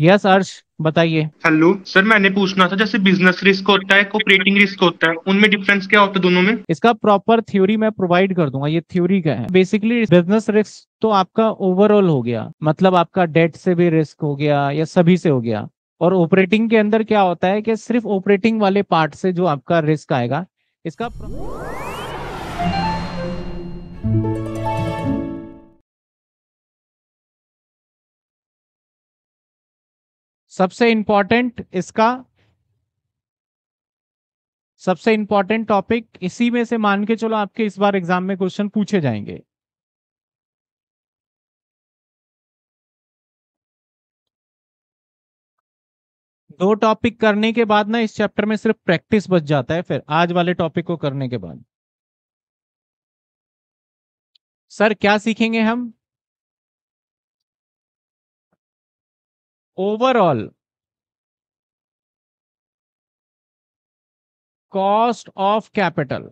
Yes अर्श बताइए hello sir मैंने पूछना था जैसे बिजनेस रिस्क होता है ऑपरेटिंग रिस्क होता है उनमें डिफरेंस क्या होता है दोनों में इसका प्रॉपर थ्योरी मैं प्रोवाइड कर दूंगा ये थ्योरी का है बेसिकली बिजनेस रिस्क तो आपका ओवरऑल हो गया मतलब आपका डेट से भी रिस्क हो गया या सभी से हो गया और ऑपरेटिंग के अंदर क्या होता है कि सिर्फ ऑपरेटिंग वाले पार्ट से जो आपका रिस्क आएगा इसका सबसे इंपॉर्टेंट इसका सबसे इंपॉर्टेंट टॉपिक इसी में से मान के चलो आपके इस बार एग्जाम में क्वेश्चन पूछे जाएंगे दो टॉपिक करने के बाद ना इस चैप्टर में सिर्फ प्रैक्टिस बच जाता है फिर आज वाले टॉपिक को करने के बाद सर क्या सीखेंगे हम overall cost of capital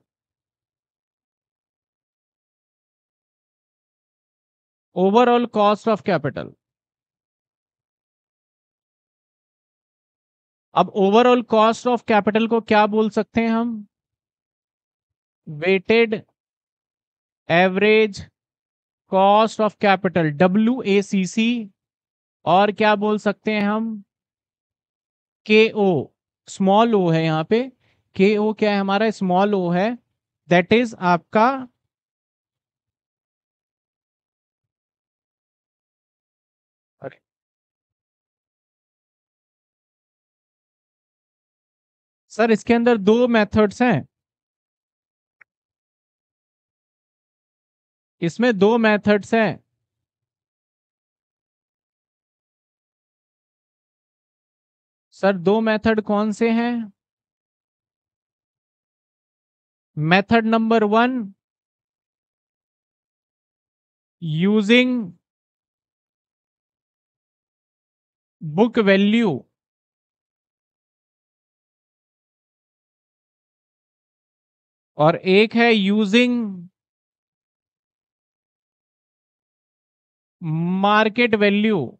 overall cost of capital अब ओवरऑल कॉस्ट ऑफ कैपिटल को क्या बोल सकते हैं हम weighted average cost of capital W A C C और क्या बोल सकते हैं हम के ओ स्मॉल ओ है यहाँ पे के ओ क्या है हमारा स्मॉल ओ है दैट इज आपका सर इसके अंदर दो मेथड्स हैं इसमें दो मेथड्स हैं सर दो मेथड कौन से हैं method number one using book value और एक है यूजिंग मार्केट वैल्यू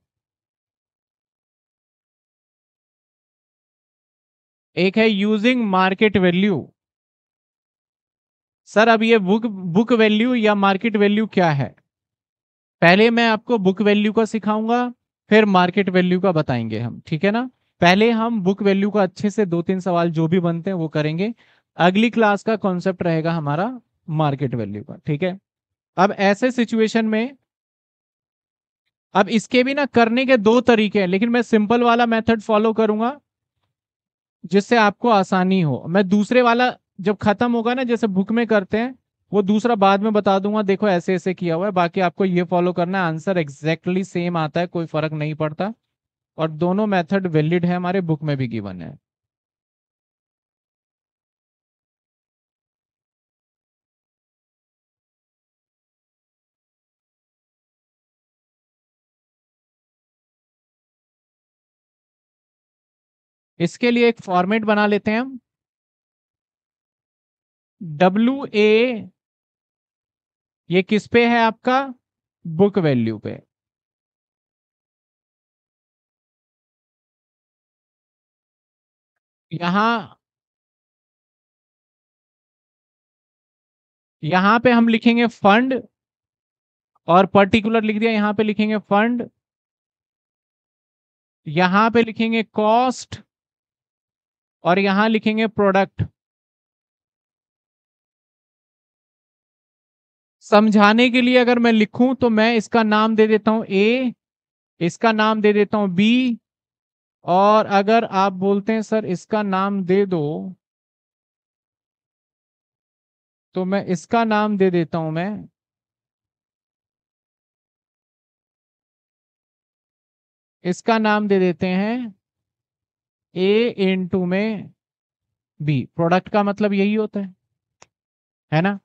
एक है यूजिंग मार्केट वैल्यू सर अब ये बुक बुक वैल्यू या मार्केट वैल्यू क्या है पहले मैं आपको बुक वैल्यू का सिखाऊंगा फिर मार्केट वैल्यू का बताएंगे हम ठीक है ना पहले हम बुक वैल्यू का अच्छे से दो तीन सवाल जो भी बनते हैं वो करेंगे अगली क्लास का कॉन्सेप्ट रहेगा हमारा मार्केट वैल्यू का ठीक है अब ऐसे सिचुएशन में अब इसके भी ना करने के दो तरीके हैं लेकिन मैं सिंपल वाला मेथड फॉलो करूंगा जिससे आपको आसानी हो मैं दूसरे वाला जब खत्म होगा ना जैसे बुक में करते हैं वो दूसरा बाद में बता दूंगा देखो ऐसे ऐसे किया हुआ है बाकी आपको ये फॉलो करना है आंसर एग्जैक्टली सेम आता है कोई फर्क नहीं पड़ता और दोनों मेथड वैलिड है हमारे बुक में भी गिवन है इसके लिए एक फॉर्मेट बना लेते हैं हम डब्ल्यू ए ये किस पे है आपका बुक वैल्यू पे यहां यहां पे हम लिखेंगे फंड और पर्टिकुलर लिख दिया यहां पे लिखेंगे फंड यहां पे लिखेंगे कॉस्ट और यहां लिखेंगे प्रोडक्ट समझाने के लिए अगर मैं लिखूं तो मैं इसका नाम दे देता हूं ए इसका नाम दे देता हूं बी और अगर आप बोलते हैं सर इसका नाम दे दो तो मैं इसका नाम दे देता हूं मैं इसका नाम दे देते हैं ए टू में बी प्रोडक्ट का मतलब यही होता है है ना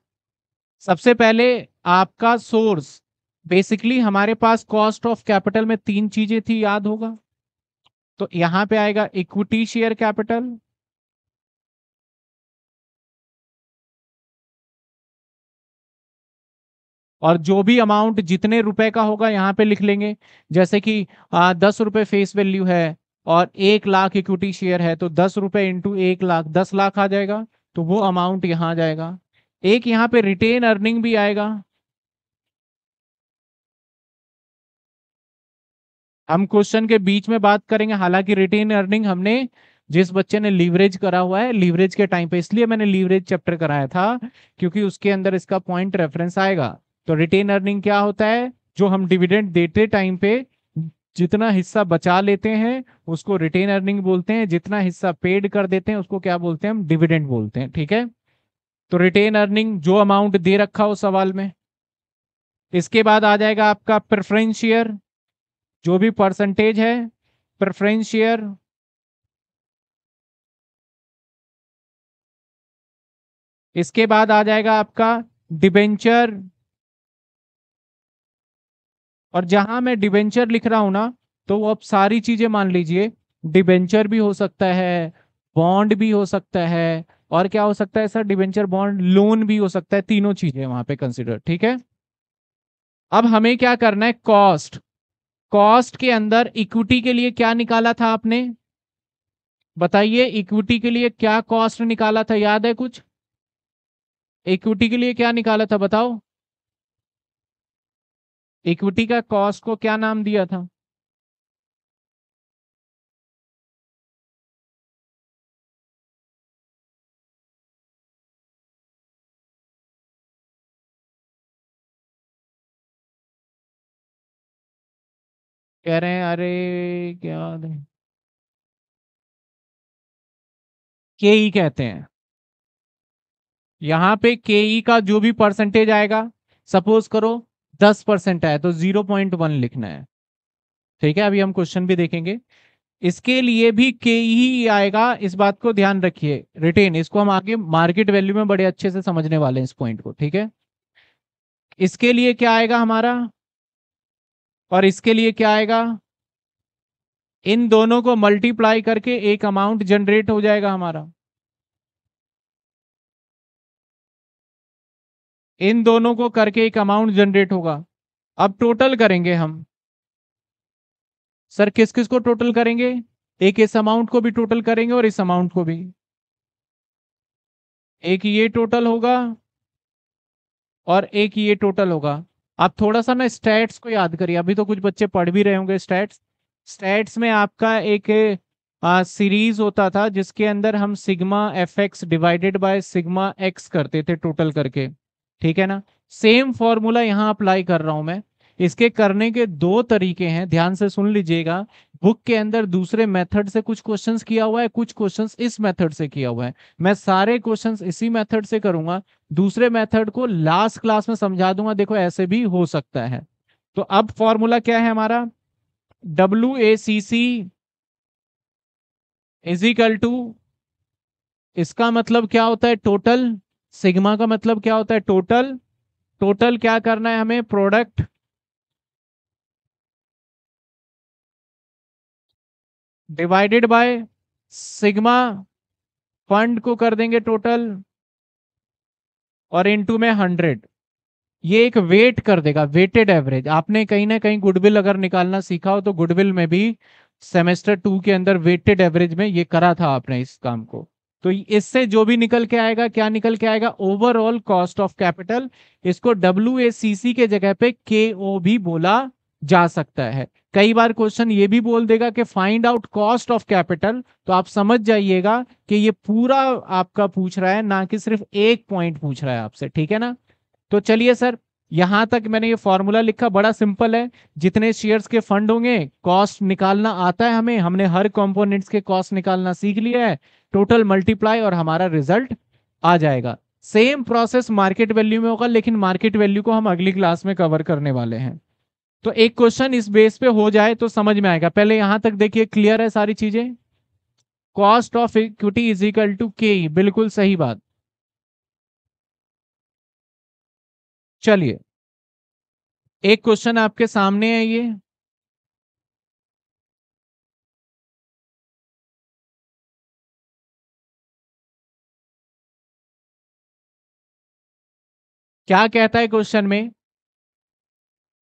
सबसे पहले आपका सोर्स बेसिकली हमारे पास कॉस्ट ऑफ कैपिटल में तीन चीजें थी याद होगा तो यहां पे आएगा इक्विटी शेयर कैपिटल और जो भी अमाउंट जितने रुपए का होगा यहां पे लिख लेंगे जैसे कि दस रुपए फेस वैल्यू है और एक लाख इक्विटी शेयर है तो दस रुपए इंटू एक लाख दस लाख आ जाएगा तो वो अमाउंट यहां आ जाएगा एक यहाँ पे रिटेन अर्निंग भी आएगा हम क्वेश्चन के बीच में बात करेंगे हालांकि रिटेन अर्निंग हमने जिस बच्चे ने लीवरेज करा हुआ है लीवरेज के टाइम पे इसलिए मैंने लीवरेज चैप्टर कराया था क्योंकि उसके अंदर इसका पॉइंट रेफरेंस आएगा तो रिटेन अर्निंग क्या होता है जो हम डिविडेंड देते टाइम पे जितना हिस्सा बचा लेते हैं उसको रिटेन अर्निंग बोलते हैं जितना हिस्सा पेड कर देते हैं उसको क्या बोलते हैं हम डिविडेंड बोलते हैं ठीक है तो रिटेन अर्निंग जो अमाउंट दे रखा हो सवाल में इसके बाद आ जाएगा आपका प्रेफरेंस शेयर जो भी परसेंटेज है प्रेफरेंस शेयर इसके बाद आ जाएगा आपका डिबेंचर और जहां मैं डिबेंचर लिख रहा हूं ना तो अब सारी चीजें मान लीजिए डिबेंचर भी हो सकता है बॉन्ड भी हो सकता है और क्या हो सकता है सर डिबेंचर बॉन्ड लोन भी हो सकता है तीनों चीजें वहां पे कंसिडर ठीक है अब हमें क्या करना है कॉस्ट कॉस्ट के अंदर इक्विटी के लिए क्या निकाला था आपने बताइए इक्विटी के लिए क्या कॉस्ट निकाला था याद है कुछ इक्विटी के लिए क्या निकाला था बताओ इक्विटी का कॉस्ट को क्या नाम दिया था कह रहे हैं अरे क्या के ई e कहते हैं यहां पे के ई e का जो भी परसेंटेज आएगा सपोज करो दस परसेंट आया तो जीरो पॉइंट वन लिखना है ठीक है अभी हम क्वेश्चन भी देखेंगे इसके लिए भी के ही आएगा इस बात को ध्यान रखिए रिटेन इसको हम आगे मार्केट वैल्यू में बड़े अच्छे से समझने वाले हैं इस पॉइंट को ठीक है इसके लिए क्या आएगा हमारा और इसके लिए क्या आएगा इन दोनों को मल्टीप्लाई करके एक अमाउंट जनरेट हो जाएगा हमारा इन दोनों को करके एक अमाउंट जनरेट होगा अब टोटल करेंगे हम सर किस किस को टोटल करेंगे एक इस अमाउंट को भी टोटल करेंगे और इस अमाउंट को भी एक ये टोटल होगा और एक ये टोटल होगा आप थोड़ा सा ना स्टैट्स को याद करिए अभी तो कुछ बच्चे पढ़ भी रहे होंगे स्टैट्स स्टैट्स में आपका एक आ, सीरीज होता था जिसके अंदर हम sigma F X divided by sigma X करते थे टोटल करके ठीक है ना सेम फॉर्मूला यहां अप्लाई कर रहा हूं मैं इसके करने के दो तरीके हैं ध्यान से सुन लीजिएगा बुक के अंदर दूसरे मेथड से कुछ क्वेश्चंस किया हुआ है कुछ क्वेश्चंस इस मेथड से किया हुआ है मैं सारे क्वेश्चंस इसी मेथड से करूंगा दूसरे मेथड को लास्ट क्लास में समझा दूंगा देखो ऐसे भी हो सकता है तो अब फॉर्मूला क्या है हमारा W A C C equal to इसका मतलब क्या होता है टोटल सिग्मा का मतलब क्या होता है टोटल टोटल क्या करना है हमें product divided by sigma fund को कर देंगे टोटल और इनटू में हंड्रेड ये एक वेट कर देगा वेटेड एवरेज आपने कहीं ना कहीं गुडविल अगर निकालना सीखा हो तो गुडविल में भी सेमेस्टर टू के अंदर वेटेड एवरेज में ये करा था आपने इस काम को तो इससे जो भी निकल के आएगा क्या निकल के आएगा ओवरऑल कॉस्ट ऑफ कैपिटल इसको डब्ल्यू के जगह पे के भी बोला जा सकता है कई बार क्वेश्चन ये भी बोल देगा कि find out cost of capital तो आप समझ जाइएगा कि ये पूरा आपका पूछ रहा है ना कि सिर्फ एक पॉइंट पूछ रहा है आपसे ठीक है ना तो चलिए सर यहां तक मैंने ये फॉर्मूला लिखा बड़ा सिंपल है जितने शेयर्स के फंड होंगे कॉस्ट निकालना आता है हमें हमने हर कंपोनेंट्स के कॉस्ट निकालना सीख लिया है टोटल मल्टीप्लाई और हमारा रिजल्ट आ जाएगा सेम प्रोसेस मार्केट वैल्यू में होगा लेकिन मार्केट वैल्यू को हम अगली क्लास में कवर करने वाले हैं तो एक क्वेश्चन इस बेस पे हो जाए तो समझ में आएगा पहले यहां तक देखिए क्लियर है सारी चीजें cost of equity is equal to K बिल्कुल सही बात चलिए एक क्वेश्चन आपके सामने है ये क्या कहता है क्वेश्चन में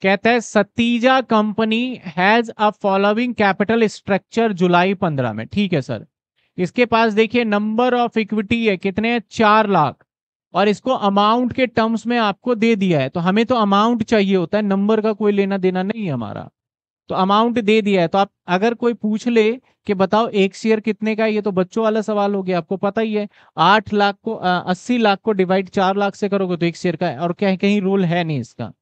कहता है Satija company has a following capital structure July पंद्रह में ठीक है सर इसके पास देखिए नंबर ऑफ इक्विटी है कितने है चार लाख और इसको अमाउंट के टर्म्स में आपको दे दिया है तो हमें तो अमाउंट चाहिए होता है नंबर का कोई लेना देना नहीं है हमारा तो अमाउंट दे दिया है तो आप अगर कोई पूछ ले कि बताओ एक शेयर कितने का है ये तो बच्चों वाला सवाल हो गया आपको पता ही है आठ लाख को अस्सी लाख को डिवाइड चार लाख से करोगे तो एक शेयर का है और क्या कहीं रूल है नहीं इसका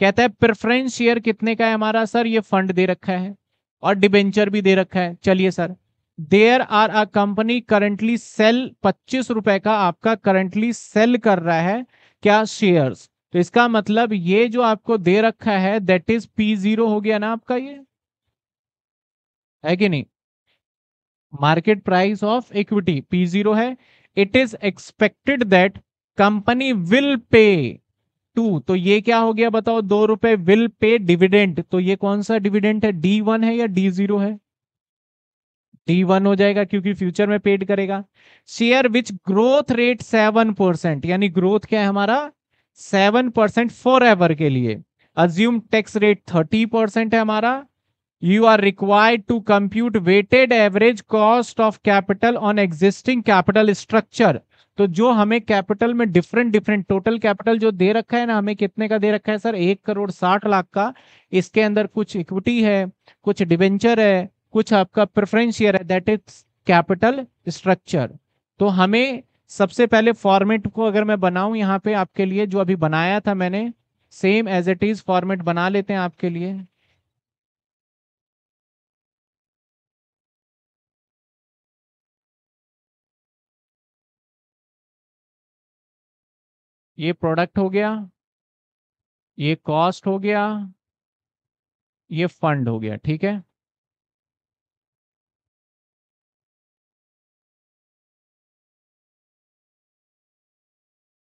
कहता है प्रेफरेंस शेयर कितने का है हमारा सर ये फंड दे रखा है और डिबेंचर भी दे रखा है चलिए sir there are a company currently sell पच्चीस रुपए का आपका करंटली सेल कर रहा है क्या शेयर्स तो इसका मतलब ये जो आपको दे रखा है दैट इज पी जीरो हो गया ना आपका ये है कि नहीं market price of equity P zero है it is expected that company will pay two तो ये क्या हो गया बताओ दो रुपए विल पे डिविडेंट तो ये कौन सा डिविडेंट है डी वन है या डी जीरो है डी e वन हो जाएगा क्योंकि फ्यूचर में पेड करेगा share which growth rate seven percent यानी ग्रोथ क्या है हमारा सेवन परसेंट फॉर एवर के लिए assume tax rate thirty percent है हमारा you are required to compute weighted average cost of capital on existing capital structure तो जो हमें कैपिटल में डिफरेंट डिफरेंट टोटल कैपिटल जो दे रखा है ना हमें कितने का दे रखा है सर एक करोड़ साठ लाख का इसके अंदर कुछ इक्विटी है कुछ डिवेंचर है कुछ आपका प्रेफरेंस शेयर है दैट इज कैपिटल स्ट्रक्चर तो हमें सबसे पहले फॉर्मेट को अगर मैं बनाऊं यहाँ पे आपके लिए जो अभी बनाया था मैंने same as it is format बना लेते हैं आपके लिए ये प्रोडक्ट हो गया ये कॉस्ट हो गया ये फंड हो गया ठीक है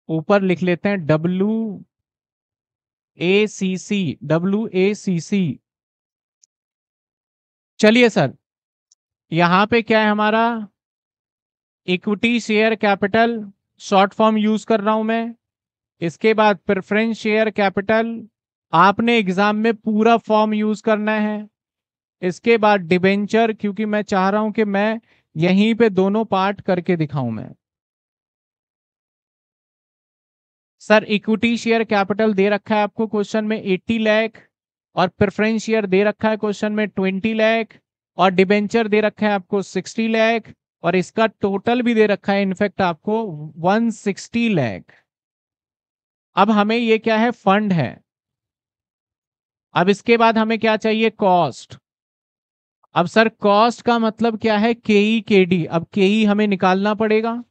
ऊपर लिख लेते हैं W A C C W A C सी चलिए सर यहाँ पे क्या है हमारा equity share capital short form use कर रहा हूं मैं इसके बाद प्रेफरेंस शेयर कैपिटल आपने एग्जाम में पूरा फॉर्म यूज करना है इसके बाद डिबेंचर क्योंकि मैं चाह रहा हूं कि मैं यहीं पे दोनों पार्ट करके दिखाऊं मैं सर इक्विटी शेयर कैपिटल दे रखा है आपको क्वेश्चन में 80 लाख और प्रेफरेंस शेयर दे रखा है क्वेश्चन में 20 लाख और डिबेंचर दे रखा है आपको 60 लाख और इसका टोटल भी दे रखा है इनफैक्ट आपको 160 लाख अब हमें ये क्या है फंड है अब इसके बाद हमें क्या चाहिए कॉस्ट अब सर कॉस्ट का मतलब क्या है के ई के डी अब के ई e हमें निकालना पड़ेगा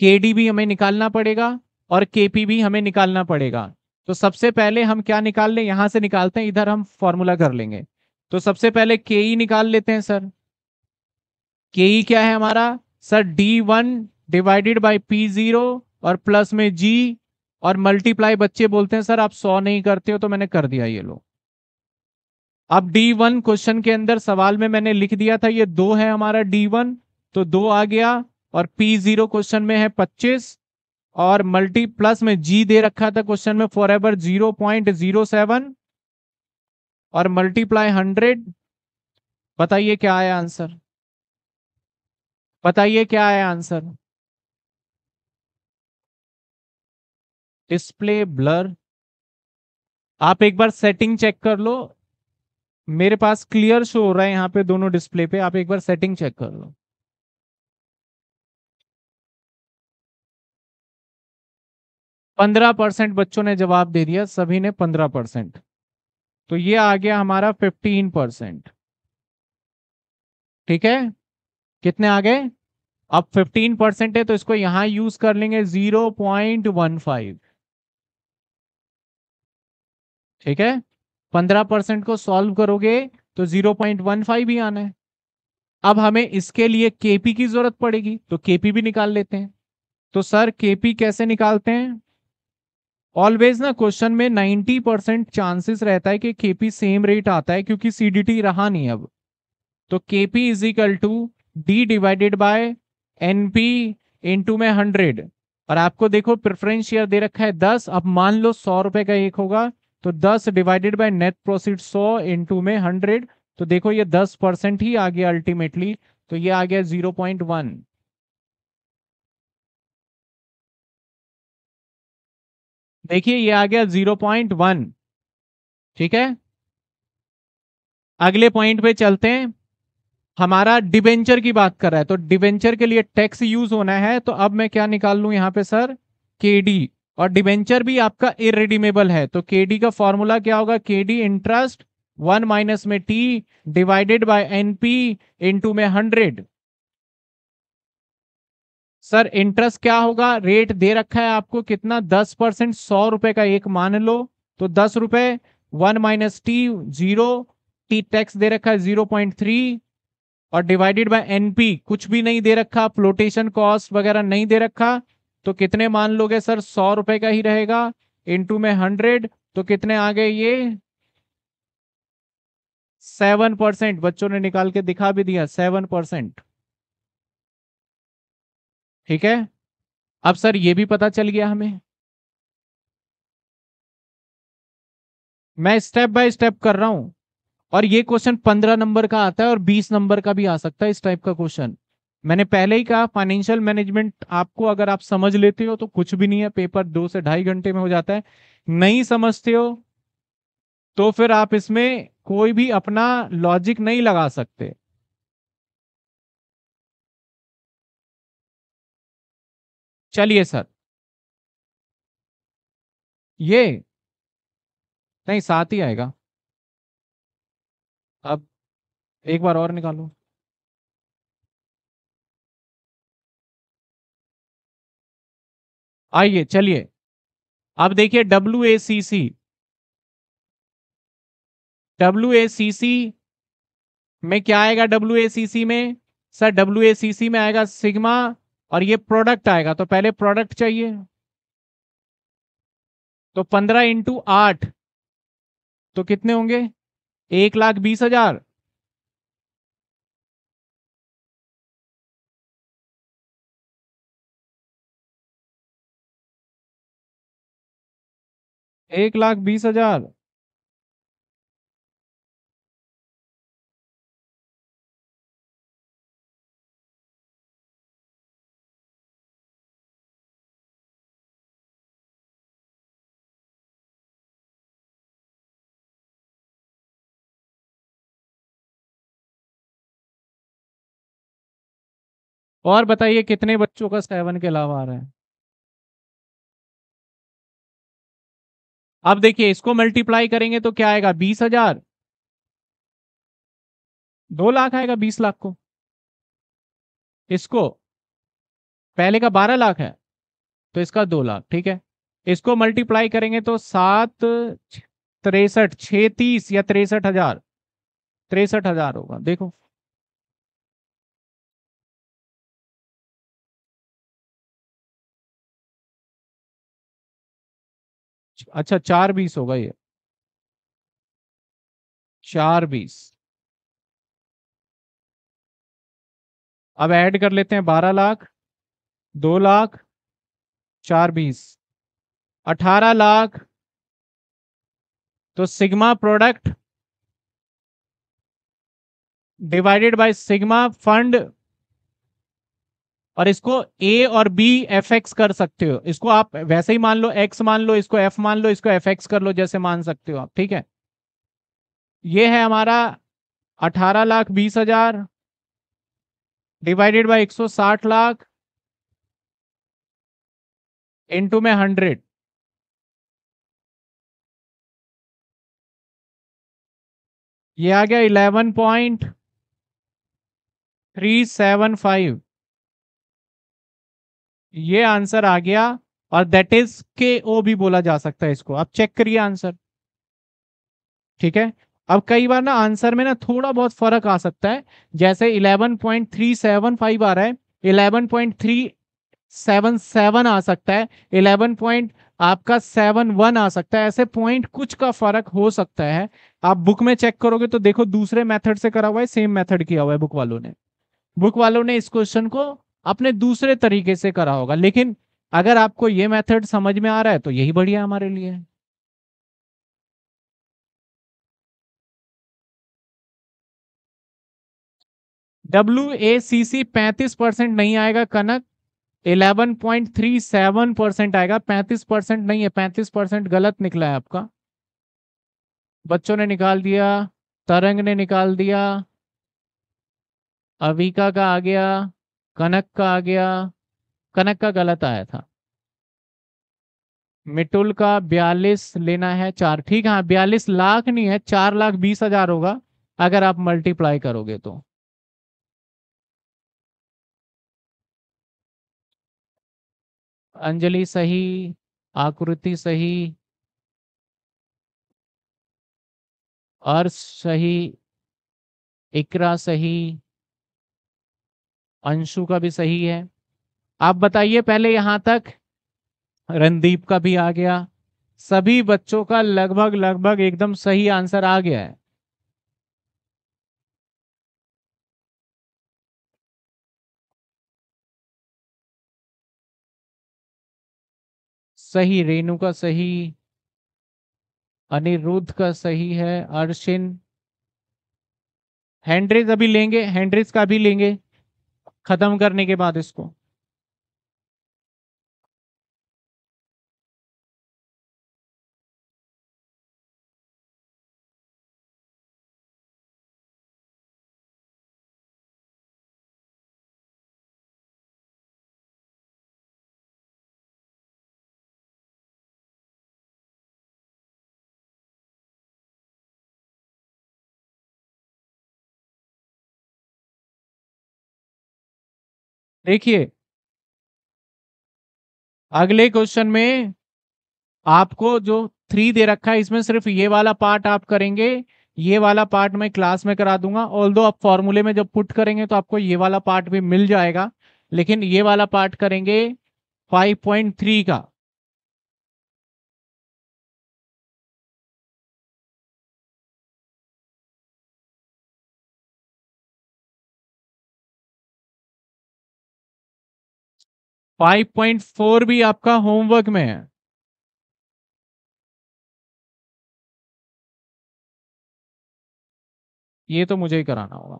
के डी भी हमें निकालना पड़ेगा और के भी हमें निकालना पड़ेगा तो सबसे पहले हम क्या निकाल लें यहां से निकालते हैं इधर हम फॉर्मूला कर लेंगे तो सबसे पहले के ई e निकाल लेते हैं सर के ई क्या है हमारा sir D one divided by P zero और प्लस में जी और मल्टीप्लाई बच्चे बोलते हैं सर आप सौ नहीं करते हो तो मैंने कर दिया ये लोग अब डी वन क्वेश्चन के अंदर सवाल में मैंने लिख दिया था ये दो है हमारा डी वन तो दो आ गया और पी जीरो क्वेश्चन में है पच्चीस और मल्टी प्लस में जी दे रखा था क्वेश्चन में forever zero point zero seven और मल्टीप्लाई हंड्रेड बताइए क्या आया आंसर बताइए क्या आया आंसर डिस्प्ले ब्लर आप एक बार सेटिंग चेक कर लो मेरे पास क्लियर शो हो रहा है यहां पे दोनों डिस्प्ले पे आप एक बार सेटिंग चेक कर लो पंद्रह परसेंट बच्चों ने जवाब दे दिया सभी ने पंद्रह परसेंट तो ये आ गया हमारा फिफ्टीन परसेंट ठीक है कितने आ गए अब फिफ्टीन परसेंट है तो इसको यहां यूज कर लेंगे जीरो पॉइंट वन फाइव ठीक है पंद्रह परसेंट को सॉल्व करोगे तो जीरो पॉइंट वन फाइव ही आना है अब हमें इसके लिए केपी की जरूरत पड़ेगी तो केपी भी निकाल लेते हैं तो सर केपी कैसे निकालते हैं ऑलवेज ना क्वेश्चन में 90 परसेंट चांसेस रहता है कि केपी सेम रेट आता है क्योंकि सीडीटी रहा नहीं अब तो K P is equal to D divided by NP P में हंड्रेड और आपको देखो प्रेफरेंस शेयर दे रखा है दस अब मान लो सौ रुपए का एक होगा तो दस डिवाइडेड बाय नेट प्रोसिट सौ टू में हंड्रेड तो देखो ये दस परसेंट ही आ गया अल्टीमेटली तो ये आ गया जीरो पॉइंट वन देखिए ये आ गया जीरो पॉइंट वन ठीक है अगले पॉइंट पे चलते हैं हमारा डिबेंचर की बात कर रहा है तो डिबेंचर के लिए टैक्स यूज होना है तो अब मैं क्या निकाल लू यहाँ पे सर के और डिबेंचर भी आपका इरेडिमेबल है तो के का फॉर्मूला क्या होगा के इंटरेस्ट वन माइनस में T divided by NP into में हंड्रेड सर इंटरेस्ट क्या होगा रेट दे रखा है आपको कितना दस परसेंट सौ रुपए का एक मान लो तो दस रुपए one minus T zero T tax दे रखा है जीरो पॉइंट थ्री और डिवाइडेड बाय एनपी कुछ भी नहीं दे रखा फ्लोटेशन कॉस्ट वगैरह नहीं दे रखा तो कितने मान लोगे सर सौ रुपए का ही रहेगा इंटू में हंड्रेड तो कितने आ गए ये सेवन परसेंट बच्चों ने निकाल के दिखा भी दिया सेवन परसेंट ठीक है अब सर ये भी पता चल गया हमें मैं स्टेप बाय स्टेप कर रहा हूं और ये क्वेश्चन पंद्रह नंबर का आता है और बीस नंबर का भी आ सकता है इस टाइप का क्वेश्चन मैंने पहले ही कहा फाइनेंशियल मैनेजमेंट आपको अगर आप समझ लेते हो तो कुछ भी नहीं है पेपर दो से ढाई घंटे में हो जाता है नहीं समझते हो तो फिर आप इसमें कोई भी अपना लॉजिक नहीं लगा सकते चलिए सर ये नहीं साथ ही आएगा अब एक बार और निकालो आइए चलिए अब देखिए W A C C W A C सी में क्या आएगा डब्ल्यू ए सी सी में सर डब्ल्यू ए सी सी में आएगा सिग्मा और ये प्रोडक्ट आएगा तो पहले प्रोडक्ट चाहिए तो पंद्रह इंटू आठ तो कितने होंगे एक लाख बीस हजार एक लाख बीस हजार और बताइए कितने बच्चों का सेवन के अलावा आ रहा है अब देखिए इसको मल्टीप्लाई करेंगे तो क्या आएगा बीस हजार दो लाख आएगा बीस लाख को इसको पहले का बारह लाख है तो इसका दो लाख ठीक है इसको मल्टीप्लाई करेंगे तो सात तिरसठ छतीस या तिरसठ हजार तिरसठ हजार होगा देखो अच्छा चार बीस होगा ये चार बीस अब ऐड कर लेते हैं बारह लाख दो लाख चार बीस अठारह लाख तो sigma product divided by sigma fund और इसको ए और बी एफ एक्स कर सकते हो इसको आप वैसे ही मान लो एक्स मान लो इसको एफ मान लो इसको एफ एक्स कर लो जैसे मान सकते हो आप ठीक है ये है हमारा अठारह लाख बीस हजार डिवाइडेड बाय एक सौ साठ लाख इनटू में हंड्रेड ये आ गया eleven point three seven five ये आंसर आ गया और दैट इज के ओ भी बोला जा सकता है इसको अब चेक करिए आंसर ठीक है अब कई बार ना आंसर में ना थोड़ा बहुत फर्क आ सकता है जैसे 11.375 आ रहा है 11.377 आ सकता है 11. पॉइंट आपका 71 आ सकता है ऐसे पॉइंट कुछ का फर्क हो सकता है आप बुक में चेक करोगे तो देखो दूसरे मेथड से करा हुआ है सेम मेथड किया हुआ है बुक वालों ने बुक वालों ने इस क्वेश्चन को आपने दूसरे तरीके से करा होगा लेकिन अगर आपको ये मेथड समझ में आ रहा है तो यही बढ़िया हमारे लिए डब्ल्यू ए सी सी पैंतीस परसेंट नहीं आएगा कनक eleven point three seven percent आएगा पैंतीस परसेंट नहीं है पैंतीस परसेंट गलत निकला है आपका बच्चों ने निकाल दिया तरंग ने निकाल दिया अविका का आ गया कनक का आ गया कनक का गलत आया था मिटुल का बयालीस लेना है चार ठीक है हाँ, बयालीस लाख नहीं है चार लाख बीस हजार होगा अगर आप मल्टीप्लाई करोगे तो अंजलि सही आकृति सही अर्श सही इकरा सही अंशु का भी सही है आप बताइए पहले यहां तक रणदीप का भी आ गया सभी बच्चों का लगभग लगभग एकदम सही आंसर आ गया है सही रेणु का सही अनिरुद्ध का सही है अर्शिन हैंड्रिज अभी लेंगे हैंड्रिज का भी लेंगे खत्म करने के बाद इसको देखिए अगले क्वेश्चन में आपको जो थ्री दे रखा है इसमें सिर्फ ये वाला पार्ट आप करेंगे ये वाला पार्ट मैं क्लास में करा दूंगा ऑल दो आप फॉर्मूले में जब पुट करेंगे तो आपको ये वाला पार्ट भी मिल जाएगा लेकिन ये वाला पार्ट करेंगे 5.3 का 5.4 भी आपका होमवर्क में है ये तो मुझे ही कराना होगा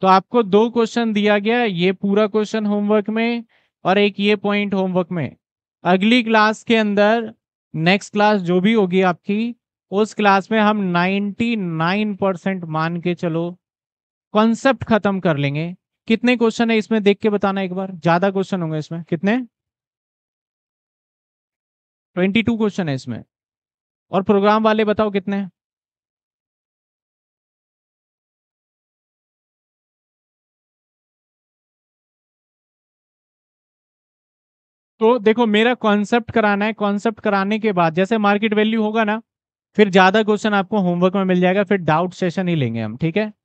तो आपको दो क्वेश्चन दिया गया ये पूरा क्वेश्चन होमवर्क में और एक ये पॉइंट होमवर्क में अगली क्लास के अंदर नेक्स्ट क्लास जो भी होगी आपकी उस क्लास में हम 99 परसेंट मान के चलो कॉन्सेप्ट खत्म कर लेंगे कितने क्वेश्चन है इसमें देख के बताना एक बार ज्यादा क्वेश्चन होंगे इसमें कितने 22 क्वेश्चन है इसमें और प्रोग्राम वाले बताओ कितने तो देखो मेरा कॉन्सेप्ट कराना है कॉन्सेप्ट कराने के बाद जैसे मार्केट वैल्यू होगा ना फिर ज्यादा क्वेश्चन आपको होमवर्क में मिल जाएगा फिर डाउट सेशन ही लेंगे हम ठीक है